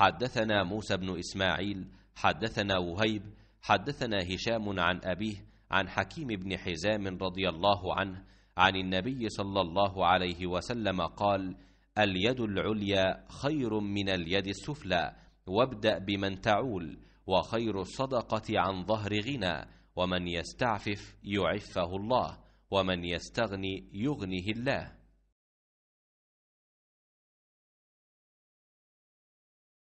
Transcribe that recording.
حدثنا موسى بن اسماعيل حدثنا وهيب حدثنا هشام عن ابيه عن حكيم بن حزام رضي الله عنه عن النبي صلى الله عليه وسلم قال اليد العليا خير من اليد السفلى وابدا بمن تعول وخير الصدقه عن ظهر غنى ومن يستعفف يعفه الله ومن يستغني يغنه الله